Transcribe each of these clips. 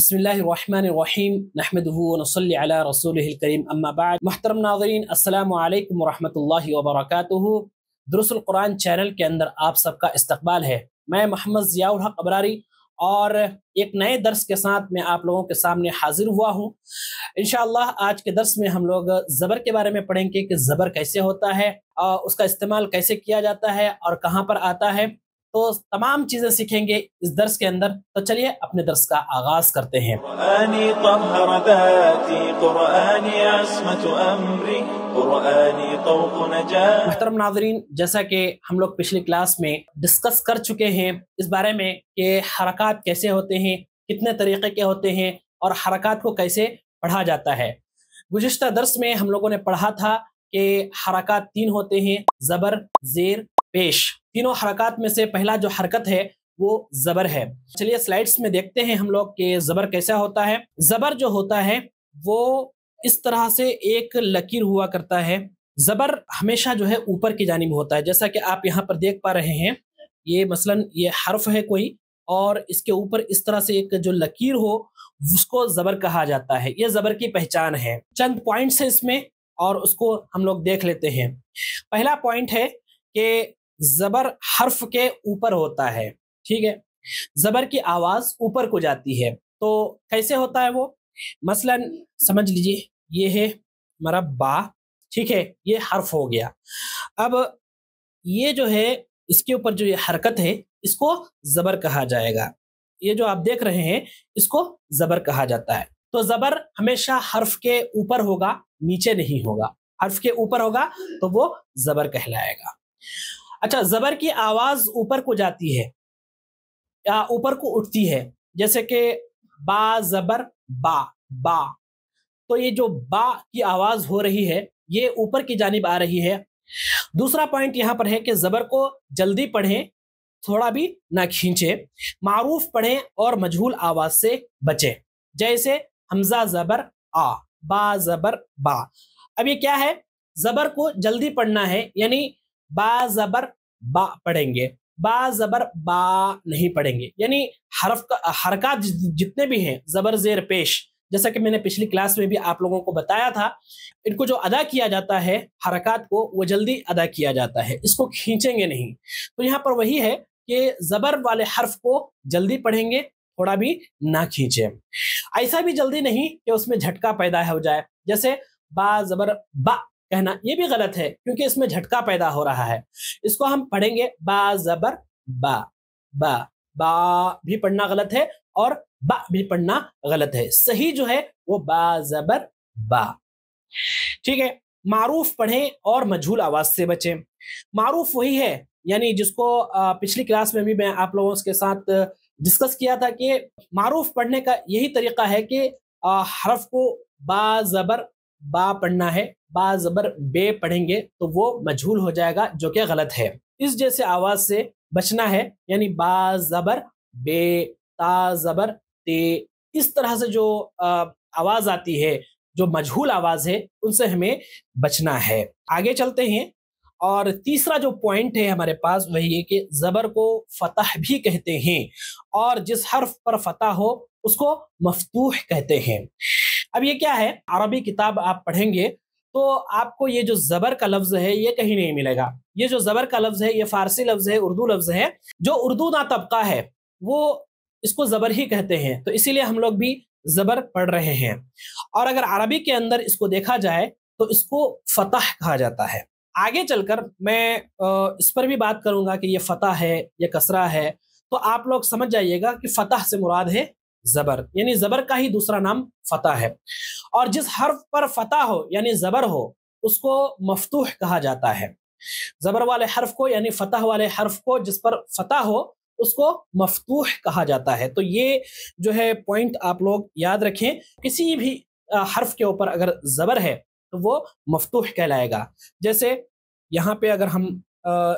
बसमीम नहमदूनसल रसूलकरीम अम्माबाद महतरम नाजरीन अल्लाम वरहमल वबरक दरसुल्कुरान चैनल के अंदर आप सबका इस्तबाल है मैं मोहम्मद ज़ियाउल हक अबरारी और एक नए दर्स के साथ मैं आप लोगों के सामने हाजिर हुआ हूँ इन आज के दर्स में हम लोग ज़बर के बारे में पढ़ेंगे कि ज़बर कैसे होता है और उसका इस्तेमाल कैसे किया जाता है और कहाँ पर आता है तो तमाम चीजें सीखेंगे इस दर्स के अंदर तो चलिए अपने दर्स का आगाज करते हैं मोहतरम नाजरीन जैसा कि हम लोग पिछली क्लास में डिस्कस कर चुके हैं इस बारे में कि हरकत कैसे होते हैं कितने तरीके के होते हैं और हरकत को कैसे पढ़ा जाता है गुज्त दर्स में हम लोगों ने पढ़ा था कि हरकत तीन होते हैं ज़बर जेर पेश तीनों हरकत में से पहला जो हरकत है वो जबर है चलिए स्लाइड्स में देखते हैं हम लोग के जबर कैसा होता है जबर जो होता है वो इस तरह से एक लकीर हुआ करता है जबर हमेशा जो है ऊपर की जानब होता है जैसा कि आप यहाँ पर देख पा रहे हैं ये मसलन ये हर्फ है कोई और इसके ऊपर इस तरह से एक जो लकीर हो उसको जबर कहा जाता है ये जबर की पहचान है चंद पॉइंट्स है इसमें और उसको हम लोग देख लेते हैं पहला पॉइंट है कि जबर हर्फ के ऊपर होता है ठीक है जबर की आवाज ऊपर को जाती है तो कैसे होता है वो मसलन समझ लीजिए ये है हमारा बा ठीक है ये हर्फ हो गया अब ये जो है इसके ऊपर जो ये हरकत है इसको जबर कहा जाएगा ये जो आप देख रहे हैं इसको जबर कहा जाता है तो जबर हमेशा हर्फ के ऊपर होगा नीचे नहीं होगा हर्फ के ऊपर होगा तो वो जबर कहलाएगा अच्छा जबर की आवाज ऊपर को जाती है या ऊपर को उठती है जैसे कि बा जबर बा बा तो ये जो बा की आवाज हो रही है ये ऊपर की जानब आ रही है दूसरा पॉइंट यहां पर है कि जबर को जल्दी पढ़ें थोड़ा भी ना खींचे मारूफ पढ़ें और मजहूल आवाज से बचें जैसे हमजा जबर आ बा जबर बा अब ये क्या है जबर को जल्दी पढ़ना है यानी बा जबर बा पढ़ेंगे बा जबर बा नहीं पढ़ेंगे यानी हरफ का हरकत जितने भी हैं जबर जेर पेश जैसा कि मैंने पिछली क्लास में भी आप लोगों को बताया था इनको जो अदा किया जाता है हरकत को वो जल्दी अदा किया जाता है इसको खींचेंगे नहीं तो यहाँ पर वही है कि जबर वाले हर्फ को जल्दी पढ़ेंगे थोड़ा भी ना खींचे ऐसा भी जल्दी नहीं कि उसमें झटका पैदा हो जाए जैसे बा जबर बा कहना यह भी गलत है क्योंकि इसमें झटका पैदा हो रहा है इसको हम पढ़ेंगे बा जबर बा बा बा भी पढ़ना गलत है और बा भी पढ़ना गलत है सही जो है वो बा जबर बा ठीक है मारूफ पढ़ें और मजहूल आवाज से बचें मारूफ वही है यानी जिसको पिछली क्लास में भी मैं आप लोगों के साथ डिस्कस किया था कि मारूफ पढ़ने का यही तरीका है कि हरफ को बा जबर बा पढ़ना है बा जबर बे पढ़ेंगे तो वो मजहूल हो जाएगा जो कि गलत है इस जैसे आवाज से बचना है यानी बा जबर बे ता जबर ते इस तरह से जो आवाज आती है जो मजहूल आवाज है उनसे हमें बचना है आगे चलते हैं और तीसरा जो पॉइंट है हमारे पास वही है कि ज़बर को फतह भी कहते हैं और जिस हर्फ पर फतह हो उसको मफतूह कहते हैं अब ये क्या है अरबी किताब आप पढ़ेंगे तो आपको ये जो जबर का लफ्ज है ये कहीं नहीं मिलेगा ये जो जबर का लफ्ज है ये फारसी लफ्ज है उर्दू लफ्ज है जो उर्दू ना तबका है वो इसको जबर ही कहते हैं तो इसीलिए हम लोग भी जबर पढ़ रहे हैं और अगर अरबी के अंदर इसको देखा जाए तो इसको फतह कहा जाता है आगे चलकर मैं इस पर भी बात करूंगा कि ये फतह है ये कसरा है तो आप लोग समझ जाइएगा कि फतह से मुराद है जबर यानी जबर का ही दूसरा नाम फतेह है और जिस हर्फ पर फता हो यानी जबर हो उसको मफतूह कहा जाता है जबर वाले हर्फ को यानी फतह वाले हर्फ को जिस पर फतह हो उसको मफतूह कहा जाता है तो ये जो है पॉइंट आप लोग याद रखें किसी भी हर्फ के ऊपर अगर जबर है तो वो मफतूह कहलाएगा जैसे यहाँ पे अगर हम आ,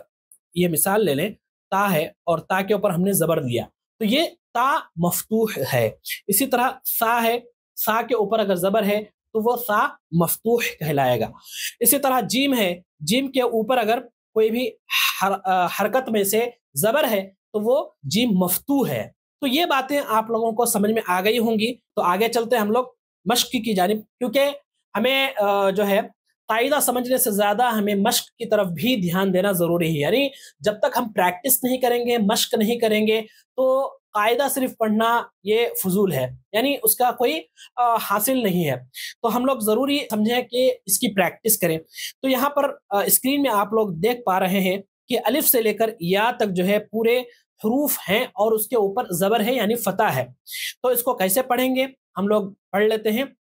ये मिसाल ले लें ता है और ता के ऊपर हमने जबर दिया तो ये ता मफतूह है इसी तरह सा है सा के ऊपर अगर जबर है तो वह सा मफतूह कहलाएगा इसी तरह जीम है जीम के ऊपर अगर कोई भी हर, आ, हरकत में से जबर है तो वो जीम मफतू है तो ये बातें आप लोगों को समझ में आ गई होंगी तो आगे चलते हम लोग मश्क की जानब क्योंकि हमें जो है कायदा समझने से ज़्यादा हमें मश्क की तरफ भी ध्यान देना ज़रूरी है यानी जब तक हम प्रैक्टिस नहीं करेंगे मश्क नहीं करेंगे तो कायदा सिर्फ पढ़ना ये फजूल है यानी उसका कोई आ, हासिल नहीं है तो हम लोग ज़रूरी समझें कि इसकी प्रैक्टिस करें तो यहाँ पर स्क्रीन में आप लोग देख पा रहे हैं कि अलिफ से लेकर या तक जो है पूरे हरूफ हैं और उसके ऊपर ज़बर है यानी फतह है तो इसको कैसे पढ़ेंगे हम लोग पढ़ लेते हैं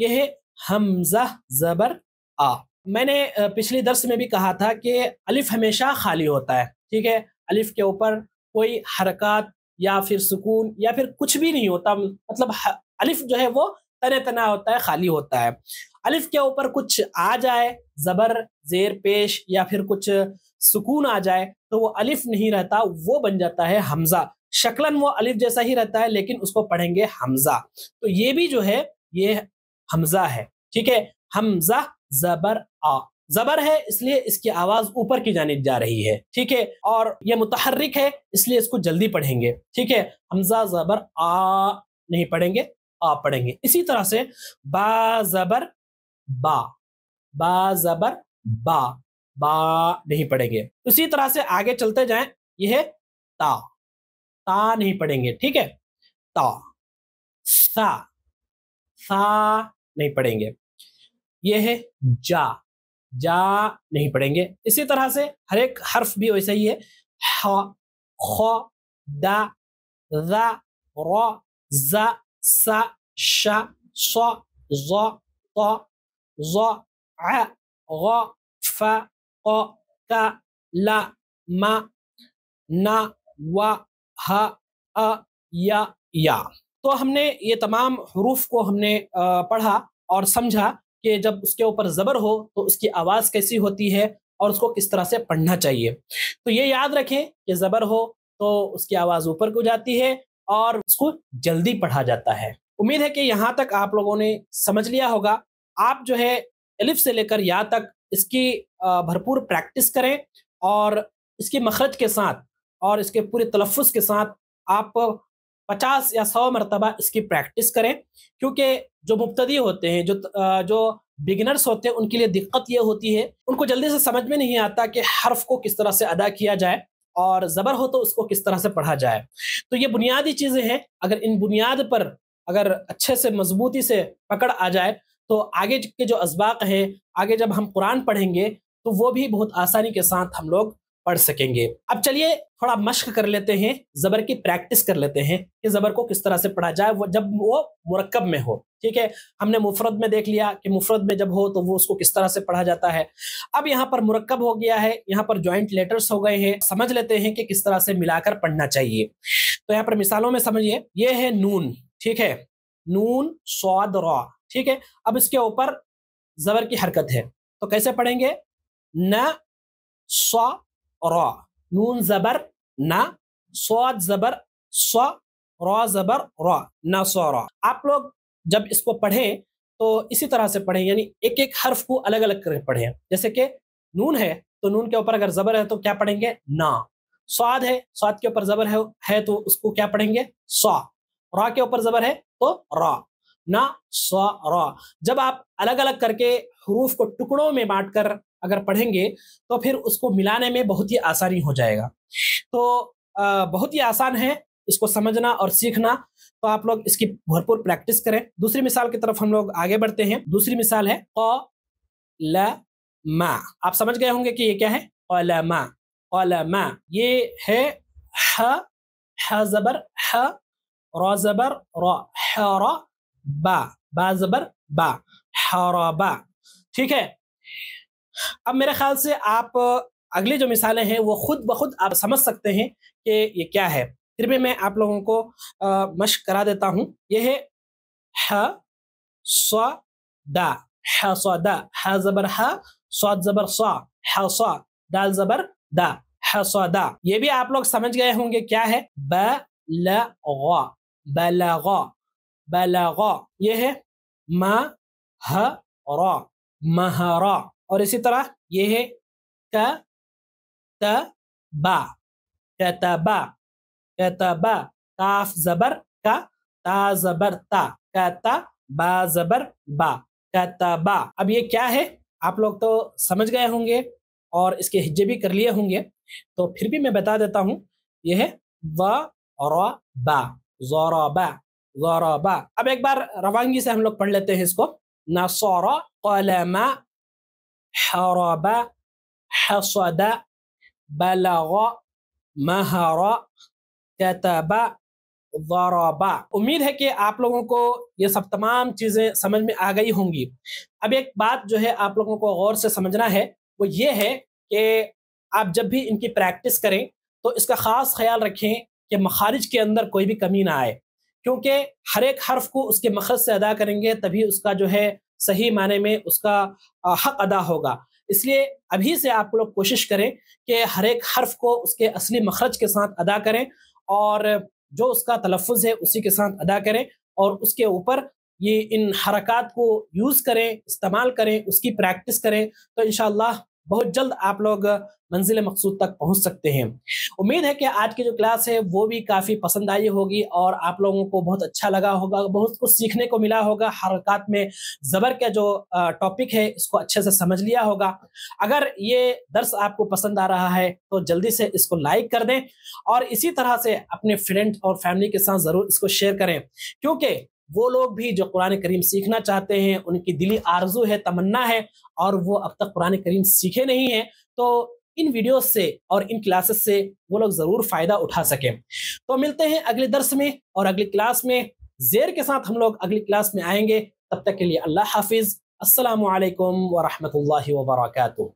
यह है हमजा ज़बर आ मैंने पिछले दर्स में भी कहा था कि अलिफ हमेशा खाली होता है ठीक है अलिफ के ऊपर कोई हरकत या फिर सुकून या फिर कुछ भी नहीं होता मतलब अलिफ जो है वो तने तना होता है खाली होता है अलिफ के ऊपर कुछ आ जाए जबर जेर पेश या फिर कुछ सुकून आ जाए तो वो अलिफ नहीं रहता वो बन जाता है हमजा शक्लन वो अलिफ जैसा ही रहता है लेकिन उसको पढ़ेंगे हमजा तो ये भी जो है ये हमजा है ठीक है हमजा जबर आ जबर है इसलिए इसकी आवाज ऊपर की जानी जा रही है ठीक है और ये मुतहरिक है इसलिए इसको जल्दी पढ़ेंगे ठीक है हमजा जबर आ नहीं पढ़ेंगे आ पढ़ेंगे इसी तरह से बा जबर बा बा जबर बा बा नहीं पढ़ेंगे उसी तरह से आगे चलते जाएं यह है ता ता नहीं पढ़ेंगे ठीक है ता सा सा नहीं पढ़ेंगे यह है जा जा नहीं पढ़ेंगे इसी तरह से हर एक हर्फ भी वैसा ही है ह ख द द र ज स श स ज त ज अ ग फ क क ल म न व ह अ या या तो हमने ये तमाम हरूफ को हमने पढ़ा और समझा कि जब उसके ऊपर ज़बर हो तो उसकी आवाज़ कैसी होती है और उसको किस तरह से पढ़ना चाहिए तो ये याद रखें कि ज़बर हो तो उसकी आवाज़ ऊपर को जाती है और उसको जल्दी पढ़ा जाता है उम्मीद है कि यहाँ तक आप लोगों ने समझ लिया होगा आप जो है एलिफ से लेकर या तक इसकी भरपूर प्रैक्टिस करें और इसके मखरज के साथ और इसके पूरे तलफ़ के साथ आप पचास या सौ मरतबा इसकी प्रैक्टिस करें क्योंकि जो मुबतदी होते हैं जो जो बिगिनर्स होते हैं उनके लिए दिक्कत यह होती है उनको जल्दी से समझ में नहीं आता कि हर्फ को किस तरह से अदा किया जाए और ज़बर हो तो उसको किस तरह से पढ़ा जाए तो ये बुनियादी चीज़ें हैं अगर इन बुनियाद पर अगर अच्छे से मजबूती से पकड़ आ जाए तो आगे के जो इसबाक हैं आगे जब हम कुरान पढ़ेंगे तो वो भी बहुत आसानी के साथ हम लोग पढ़ सकेंगे अब चलिए थोड़ा मश्क कर लेते हैं जबर की प्रैक्टिस कर लेते हैं कि जबर को किस तरह से पढ़ा जाए वो जब वो मुरक्कब में हो ठीक है हमने मुफरत में देख लिया कि मुफरत में जब हो तो वो उसको किस तरह से पढ़ा जाता है अब यहाँ पर मुरक्कब हो गया है यहाँ पर ज्वाइंट लेटर्स हो गए हैं समझ लेते हैं कि किस तरह से मिलाकर पढ़ना चाहिए तो यहाँ पर मिसालों में समझिए ये है नून ठीक है नून स्वाद रॉ ठीक है अब इसके ऊपर जबर की हरकत है तो कैसे पढ़ेंगे न स्वा रा नून जबर ना सौद जबर सौ रॉ जबर रॉ न सौ रॉ आप लोग जब इसको पढ़ें तो इसी तरह से पढ़ें यानी एक एक हर्फ को अलग अलग करके पढ़ें जैसे कि नून है तो नून के ऊपर अगर जबर है तो क्या पढ़ेंगे ना स्वाद है स्वाद के ऊपर जबर है, है तो उसको क्या पढ़ेंगे सौ रॉ के ऊपर जबर है तो रॉ ना स्व जब आप अलग अलग करके हरूफ को टुकड़ों में बांट कर अगर पढ़ेंगे तो फिर उसको मिलाने में बहुत ही आसानी हो जाएगा तो बहुत ही आसान है इसको समझना और सीखना तो आप लोग इसकी भरपूर प्रैक्टिस करें दूसरी मिसाल की तरफ हम लोग आगे बढ़ते हैं दूसरी मिसाल है अ ल मा आप समझ गए होंगे कि ये क्या है ल मा ये है ह ह जबर ह र जबर र ह र बा बा जबर बा हराबा ठीक है अब मेरे ख्याल से आप अगली जो मिसालें हैं वो खुद ब खुद आप समझ सकते हैं कि ये क्या है फिर भी मैं आप लोगों को आ, मश्क करा देता हूं ये है ह सौदा ह सौदा ह जबर ह स्वाद जबर सौ ह सौ दाल जबर दा ह सौदा ये भी आप लोग समझ गए होंगे क्या है ब ल बलागा ये है मा हरा महरा और इसी तरह ये है क त बा कतबा कतबा काफ जबर का ता जबर ता कता बा जबर बा कतबा अब ये क्या है आप लोग तो समझ गए होंगे और इसके हिज्जे भी कर लिए होंगे तो फिर भी मैं बता देता हूँ यह है व बा बा गौरबा अब एक बार रवानगी से हम लोग पढ़ लेते हैं इसको नसौरा कलमा हरबा गौरबा उम्मीद है कि आप लोगों को ये सब तमाम चीज़ें समझ में आ गई होंगी अब एक बात जो है आप लोगों को गौर से समझना है वो ये है कि आप जब भी इनकी प्रैक्टिस करें तो इसका ख़ास ख्याल रखें कि मखारिज के अंदर कोई भी कमी ना आए क्योंकि हर एक हर्फ को उसके मकसद से अदा करेंगे तभी उसका जो है सही माने में उसका हक अदा होगा इसलिए अभी से आप लोग कोशिश करें कि हर एक हर्फ को उसके असली मखरज के साथ अदा करें और जो उसका तलफ़ है उसी के साथ अदा करें और उसके ऊपर ये इन हरकत को यूज़ करें इस्तेमाल करें उसकी प्रैक्टिस करें तो इन बहुत जल्द आप लोग मंजिल मकसूद तक पहुंच सकते हैं उम्मीद है कि आज की जो क्लास है वो भी काफ़ी पसंद आई होगी और आप लोगों को बहुत अच्छा लगा होगा बहुत कुछ सीखने को मिला होगा हरकत में ज़बर का जो टॉपिक है इसको अच्छे से समझ लिया होगा अगर ये दर्श आपको पसंद आ रहा है तो जल्दी से इसको लाइक कर दें और इसी तरह से अपने फ्रेंड और फैमिली के साथ ज़रूर इसको शेयर करें क्योंकि वो लोग भी जो कुरान करीम सीखना चाहते हैं उनकी दिली आरजू है तमन्ना है और वो अब तक कुरान करीम सीखे नहीं है तो इन वीडियोस से और इन क्लासेस से वो लोग ज़रूर फ़ायदा उठा सकें तो मिलते हैं अगले दर्स में और अगली क्लास में जेर के साथ हम लोग अगली क्लास में आएंगे तब तक के लिए अल्लाह हाफिज़ असल वरहमल वर्का